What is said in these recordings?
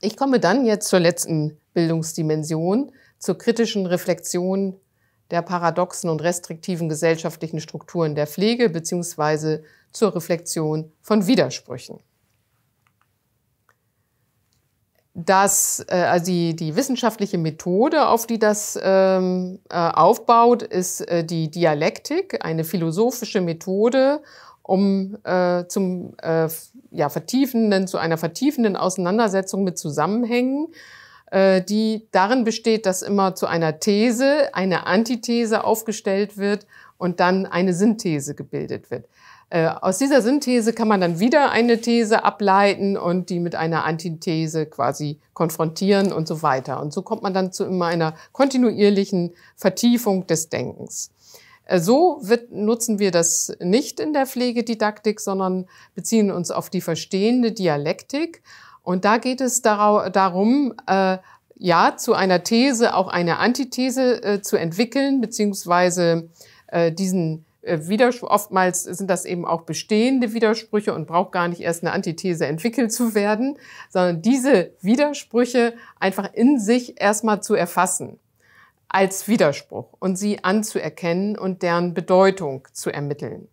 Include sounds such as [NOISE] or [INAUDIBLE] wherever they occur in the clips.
Ich komme dann jetzt zur letzten Bildungsdimension, zur kritischen Reflexion der paradoxen und restriktiven gesellschaftlichen Strukturen der Pflege beziehungsweise zur Reflexion von Widersprüchen. Das, äh, also die, die wissenschaftliche Methode, auf die das ähm, äh, aufbaut, ist äh, die Dialektik, eine philosophische Methode, um äh, zum äh, ja, vertiefenden, zu einer vertiefenden Auseinandersetzung mit Zusammenhängen, äh, die darin besteht, dass immer zu einer These eine Antithese aufgestellt wird und dann eine Synthese gebildet wird. Äh, aus dieser Synthese kann man dann wieder eine These ableiten und die mit einer Antithese quasi konfrontieren und so weiter. Und so kommt man dann zu immer einer kontinuierlichen Vertiefung des Denkens. Äh, so wird, nutzen wir das nicht in der Pflegedidaktik, sondern beziehen uns auf die verstehende Dialektik. Und da geht es darum, äh, ja, zu einer These auch eine Antithese äh, zu entwickeln, beziehungsweise äh, diesen äh, Widerspruch, oftmals sind das eben auch bestehende Widersprüche und braucht gar nicht erst eine Antithese entwickelt zu werden, sondern diese Widersprüche einfach in sich erstmal zu erfassen als Widerspruch und sie anzuerkennen und deren Bedeutung zu ermitteln.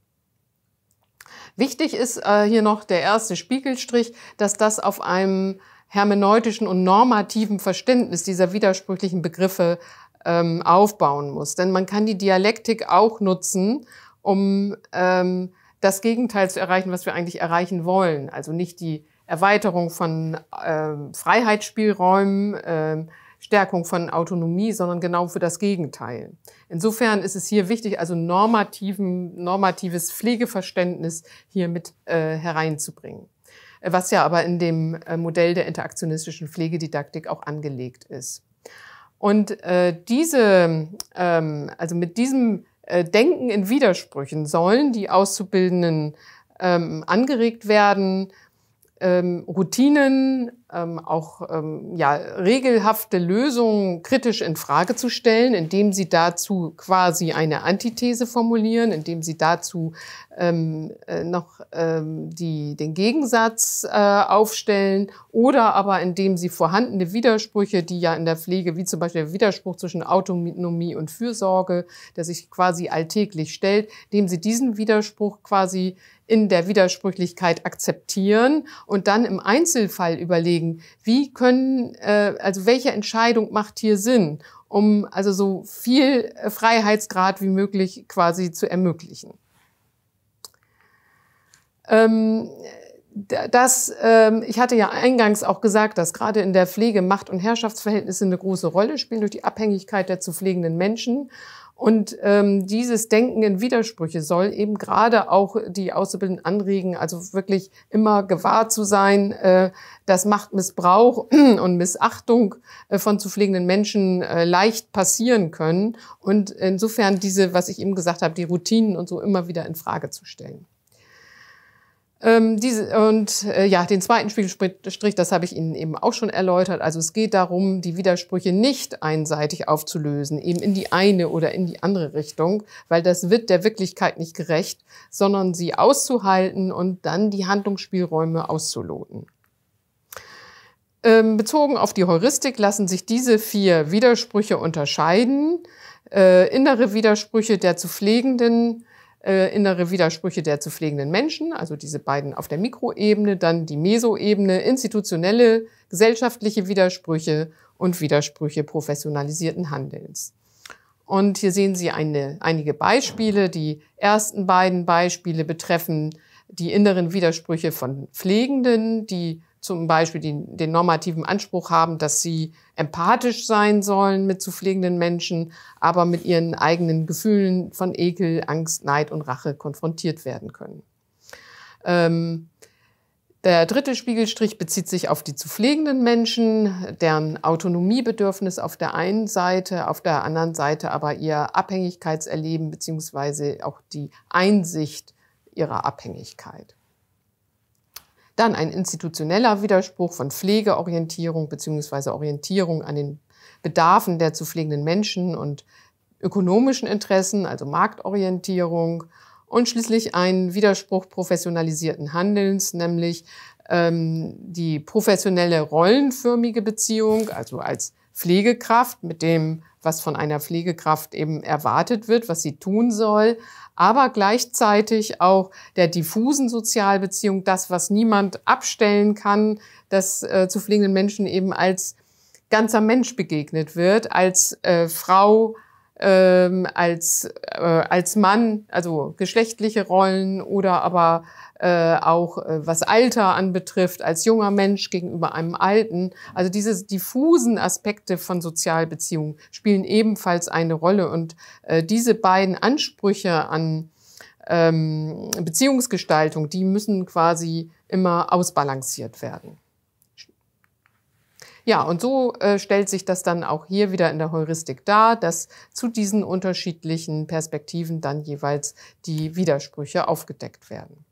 Wichtig ist äh, hier noch der erste Spiegelstrich, dass das auf einem hermeneutischen und normativen Verständnis dieser widersprüchlichen Begriffe ähm, aufbauen muss. Denn man kann die Dialektik auch nutzen, um ähm, das Gegenteil zu erreichen, was wir eigentlich erreichen wollen. Also nicht die Erweiterung von ähm, Freiheitsspielräumen, ähm, Stärkung von Autonomie, sondern genau für das Gegenteil. Insofern ist es hier wichtig, also normativen, normatives Pflegeverständnis hier mit äh, hereinzubringen, äh, was ja aber in dem äh, Modell der interaktionistischen Pflegedidaktik auch angelegt ist. Und äh, diese, ähm, also mit diesem äh, Denken in Widersprüchen sollen die Auszubildenden ähm, angeregt werden, ähm, Routinen ähm, auch ähm, ja, regelhafte Lösungen kritisch in Frage zu stellen, indem sie dazu quasi eine Antithese formulieren, indem sie dazu ähm, äh, noch ähm, die, den Gegensatz äh, aufstellen oder aber indem sie vorhandene Widersprüche, die ja in der Pflege, wie zum Beispiel der Widerspruch zwischen Autonomie und Fürsorge, der sich quasi alltäglich stellt, indem sie diesen Widerspruch quasi in der Widersprüchlichkeit akzeptieren und dann im Einzelfall überlegen, überlegen, wie können, äh, also welche Entscheidung macht hier Sinn, um also so viel äh, Freiheitsgrad wie möglich quasi zu ermöglichen. Ähm, das, ähm, ich hatte ja eingangs auch gesagt, dass gerade in der Pflege Macht- und Herrschaftsverhältnisse eine große Rolle spielen durch die Abhängigkeit der zu pflegenden Menschen. Und ähm, dieses Denken in Widersprüche soll eben gerade auch die Auszubildenden anregen, also wirklich immer gewahr zu sein, äh, dass Machtmissbrauch [CLEARS THROAT] und Missachtung äh, von zu pflegenden Menschen äh, leicht passieren können. Und insofern diese, was ich eben gesagt habe, die Routinen und so immer wieder in Frage zu stellen. Ähm, diese, und äh, ja, den zweiten Spiegelstrich, das habe ich Ihnen eben auch schon erläutert. Also es geht darum, die Widersprüche nicht einseitig aufzulösen, eben in die eine oder in die andere Richtung, weil das wird der Wirklichkeit nicht gerecht, sondern sie auszuhalten und dann die Handlungsspielräume auszuloten. Ähm, bezogen auf die Heuristik lassen sich diese vier Widersprüche unterscheiden. Äh, innere Widersprüche der zu pflegenden äh, innere Widersprüche der zu pflegenden Menschen, also diese beiden auf der Mikroebene, dann die Mesoebene, institutionelle, gesellschaftliche Widersprüche und Widersprüche professionalisierten Handelns. Und hier sehen Sie eine, einige Beispiele. Die ersten beiden Beispiele betreffen die inneren Widersprüche von Pflegenden, die zum Beispiel den, den normativen Anspruch haben, dass sie empathisch sein sollen mit zu pflegenden Menschen, aber mit ihren eigenen Gefühlen von Ekel, Angst, Neid und Rache konfrontiert werden können. Ähm, der dritte Spiegelstrich bezieht sich auf die zu pflegenden Menschen, deren Autonomiebedürfnis auf der einen Seite, auf der anderen Seite aber ihr Abhängigkeitserleben beziehungsweise auch die Einsicht ihrer Abhängigkeit. Dann ein institutioneller Widerspruch von Pflegeorientierung bzw. Orientierung an den Bedarfen der zu pflegenden Menschen und ökonomischen Interessen, also Marktorientierung. Und schließlich ein Widerspruch professionalisierten Handelns, nämlich ähm, die professionelle rollenförmige Beziehung, also als Pflegekraft mit dem was von einer Pflegekraft eben erwartet wird, was sie tun soll, aber gleichzeitig auch der diffusen Sozialbeziehung, das, was niemand abstellen kann, dass äh, zu pflegenden Menschen eben als ganzer Mensch begegnet wird, als äh, Frau, ähm, als, äh, als Mann, also geschlechtliche Rollen oder aber äh, auch äh, was Alter anbetrifft, als junger Mensch gegenüber einem Alten. Also diese diffusen Aspekte von Sozialbeziehungen spielen ebenfalls eine Rolle. Und äh, diese beiden Ansprüche an ähm, Beziehungsgestaltung, die müssen quasi immer ausbalanciert werden. Ja, und so äh, stellt sich das dann auch hier wieder in der Heuristik dar, dass zu diesen unterschiedlichen Perspektiven dann jeweils die Widersprüche aufgedeckt werden.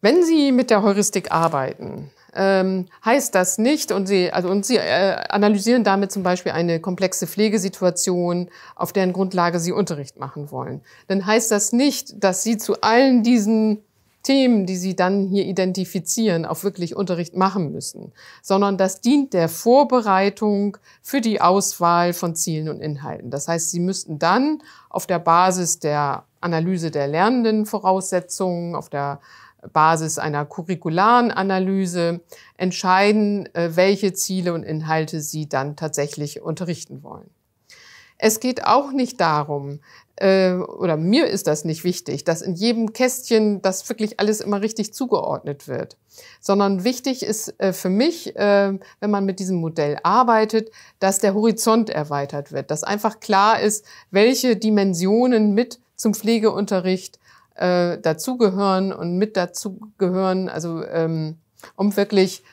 Wenn Sie mit der Heuristik arbeiten, ähm, heißt das nicht, und Sie, also, und Sie äh, analysieren damit zum Beispiel eine komplexe Pflegesituation, auf deren Grundlage Sie Unterricht machen wollen, dann heißt das nicht, dass Sie zu allen diesen Themen, die Sie dann hier identifizieren, auch wirklich Unterricht machen müssen, sondern das dient der Vorbereitung für die Auswahl von Zielen und Inhalten. Das heißt, Sie müssten dann auf der Basis der Analyse der lernenden Voraussetzungen, auf der Basis einer curricularen Analyse entscheiden, äh, welche Ziele und Inhalte Sie dann tatsächlich unterrichten wollen. Es geht auch nicht darum, äh, oder mir ist das nicht wichtig, dass in jedem Kästchen das wirklich alles immer richtig zugeordnet wird, sondern wichtig ist äh, für mich, äh, wenn man mit diesem Modell arbeitet, dass der Horizont erweitert wird, dass einfach klar ist, welche Dimensionen mit zum Pflegeunterricht äh, dazugehören und mit dazugehören, also ähm, um wirklich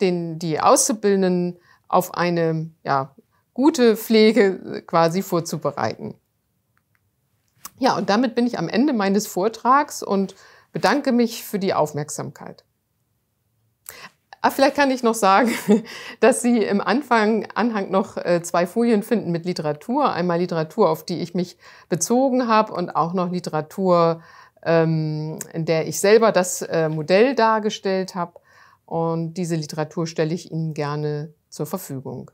den, die Auszubildenden auf eine ja, gute Pflege äh, quasi vorzubereiten. Ja, und damit bin ich am Ende meines Vortrags und bedanke mich für die Aufmerksamkeit. Ah, vielleicht kann ich noch sagen, [LAUGHS] dass Sie im Anfang, Anhang noch äh, zwei Folien finden mit Literatur. Einmal Literatur, auf die ich mich bezogen habe und auch noch Literatur, ähm, in der ich selber das äh, Modell dargestellt habe. Und diese Literatur stelle ich Ihnen gerne zur Verfügung.